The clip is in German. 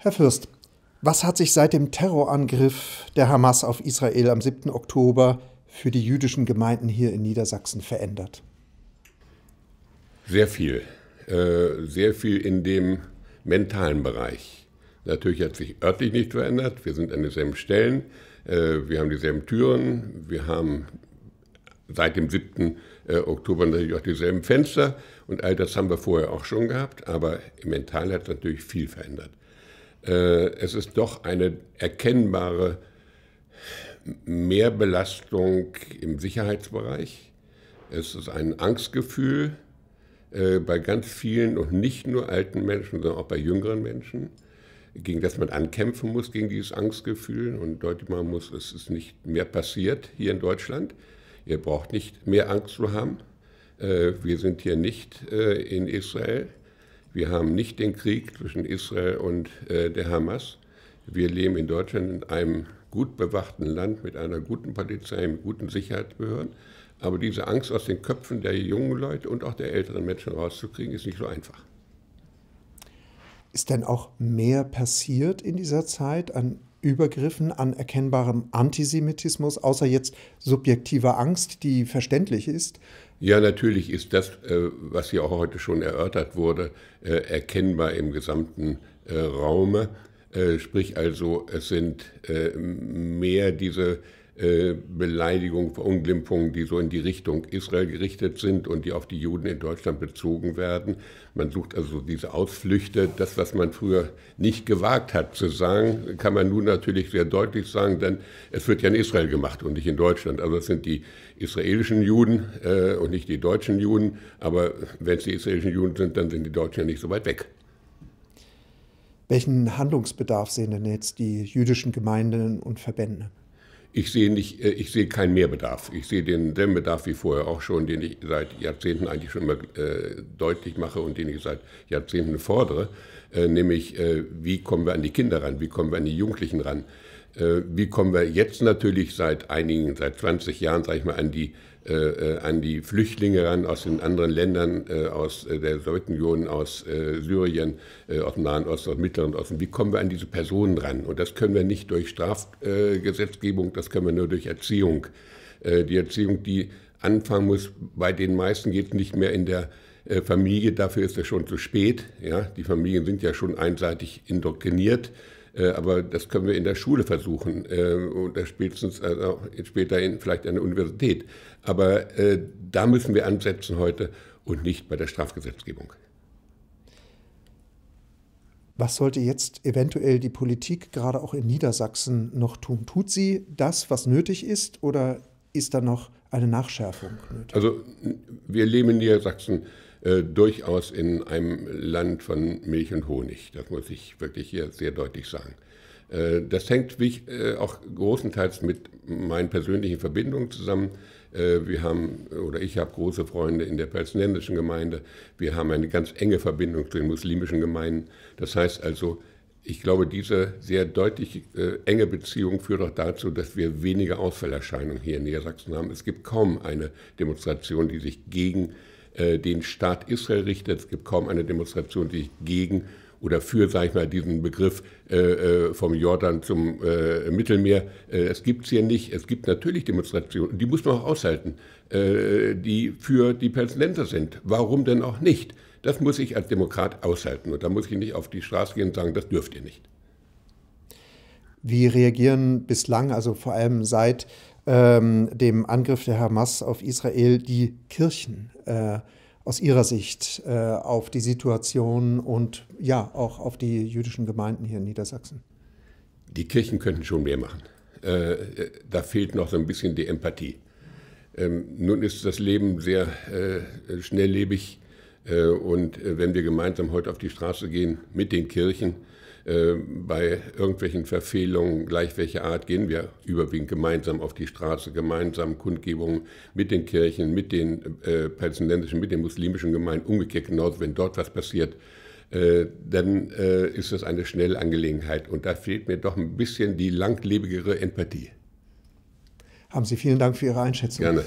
Herr Fürst, was hat sich seit dem Terrorangriff der Hamas auf Israel am 7. Oktober für die jüdischen Gemeinden hier in Niedersachsen verändert? Sehr viel. Äh, sehr viel in dem mentalen Bereich. Natürlich hat sich örtlich nicht verändert. Wir sind an denselben Stellen. Äh, wir haben dieselben Türen. Wir haben seit dem 7. Äh, Oktober natürlich auch dieselben Fenster. Und all das haben wir vorher auch schon gehabt. Aber mental hat es natürlich viel verändert. Äh, es ist doch eine erkennbare Mehrbelastung im Sicherheitsbereich. Es ist ein Angstgefühl äh, bei ganz vielen und nicht nur alten Menschen, sondern auch bei jüngeren Menschen, gegen das man ankämpfen muss, gegen dieses Angstgefühl und deutlich machen muss, es ist nicht mehr passiert hier in Deutschland. Ihr braucht nicht mehr Angst zu haben. Äh, wir sind hier nicht in Israel. Wir haben nicht den Krieg zwischen Israel und äh, der Hamas. Wir leben in Deutschland in einem gut bewachten Land mit einer guten Polizei, mit guten Sicherheitsbehörden. Aber diese Angst aus den Köpfen der jungen Leute und auch der älteren Menschen rauszukriegen, ist nicht so einfach. Ist denn auch mehr passiert in dieser Zeit an Übergriffen, an erkennbarem Antisemitismus, außer jetzt subjektiver Angst, die verständlich ist? Ja, natürlich ist das, äh, was hier auch heute schon erörtert wurde, äh, erkennbar im gesamten äh, Raume. Sprich also, es sind mehr diese äh, Beleidigung, Verunglimpfung, die so in die Richtung Israel gerichtet sind und die auf die Juden in Deutschland bezogen werden. Man sucht also diese Ausflüchte. Das, was man früher nicht gewagt hat zu sagen, kann man nun natürlich sehr deutlich sagen, denn es wird ja in Israel gemacht und nicht in Deutschland. Also es sind die israelischen Juden äh, und nicht die deutschen Juden. Aber wenn es die israelischen Juden sind, dann sind die Deutschen ja nicht so weit weg. Welchen Handlungsbedarf sehen denn jetzt die jüdischen Gemeinden und Verbände? ich sehe, nicht, äh, ich sehe keinen Mehrbedarf. Ich sehe denselben Bedarf wie vorher auch schon, den ich seit Jahrzehnten eigentlich schon immer äh, deutlich mache und den ich seit Jahrzehnten fordere, äh, nämlich äh, wie kommen wir an die Kinder ran, wie kommen wir an die Jugendlichen ran. Äh, wie kommen wir jetzt natürlich seit einigen, seit 20 Jahren, sage ich mal, an die, äh, äh, an die Flüchtlinge ran aus den anderen Ländern, äh, aus äh, der Sowjetunion, aus äh, Syrien, aus dem Nahen Osten, aus dem Mittleren Osten? Wie kommen wir an diese Personen ran? Und das können wir nicht durch Strafgesetzgebung, das können wir nur durch Erziehung. die Erziehung, die anfangen muss, bei den meisten geht es nicht mehr in der Familie, dafür ist es schon zu spät. Ja? Die Familien sind ja schon einseitig indoktriniert. Äh, aber das können wir in der Schule versuchen oder spätestens also später in, vielleicht an der Universität. Aber äh, da müssen wir ansetzen heute und nicht bei der Strafgesetzgebung. Was sollte jetzt eventuell die Politik gerade auch in Niedersachsen noch tun? Tut sie das, was nötig ist, oder ist da noch eine Nachschärfung nötig? Also wir leben in Niedersachsen äh, durchaus in einem Land von Milch und Honig. Das muss ich wirklich hier sehr deutlich sagen. Äh, das hängt wie, äh, auch großenteils mit meinen persönlichen Verbindungen zusammen. Äh, wir haben, oder ich habe große Freunde in der palästinensischen Gemeinde. Wir haben eine ganz enge Verbindung zu den muslimischen Gemeinden. Das heißt also, ich glaube, diese sehr deutlich äh, enge Beziehung führt auch dazu, dass wir weniger Ausfallerscheinungen hier in Niedersachsen haben. Es gibt kaum eine Demonstration, die sich gegen äh, den Staat Israel richtet. Es gibt kaum eine Demonstration, die sich gegen oder für, sage ich mal, diesen Begriff äh, äh, vom Jordan zum äh, Mittelmeer. Äh, es gibt es hier nicht. Es gibt natürlich Demonstrationen, die muss man auch aushalten, äh, die für die Palästinenser sind. Warum denn auch nicht? Das muss ich als Demokrat aushalten. Und da muss ich nicht auf die Straße gehen und sagen, das dürft ihr nicht. Wie reagieren bislang, also vor allem seit ähm, dem Angriff der Hamas auf Israel die Kirchen äh, aus ihrer Sicht äh, auf die Situation und ja auch auf die jüdischen Gemeinden hier in Niedersachsen? Die Kirchen könnten schon mehr machen. Äh, äh da fehlt noch so ein bisschen die Empathie. Ähm, nun ist das Leben sehr äh, schnelllebig äh, und wenn wir gemeinsam heute auf die Straße gehen mit den Kirchen, äh, bei irgendwelchen Verfehlungen gleich welcher Art gehen wir überwiegend gemeinsam auf die Straße, gemeinsam Kundgebungen mit den Kirchen, mit den äh, palästinensischen, mit den muslimischen Gemeinden, umgekehrt genauso, wenn dort was passiert, äh, dann äh, ist das eine schnelle Angelegenheit. Und da fehlt mir doch ein bisschen die langlebigere Empathie. Haben Sie vielen Dank für Ihre Einschätzung. Gerne.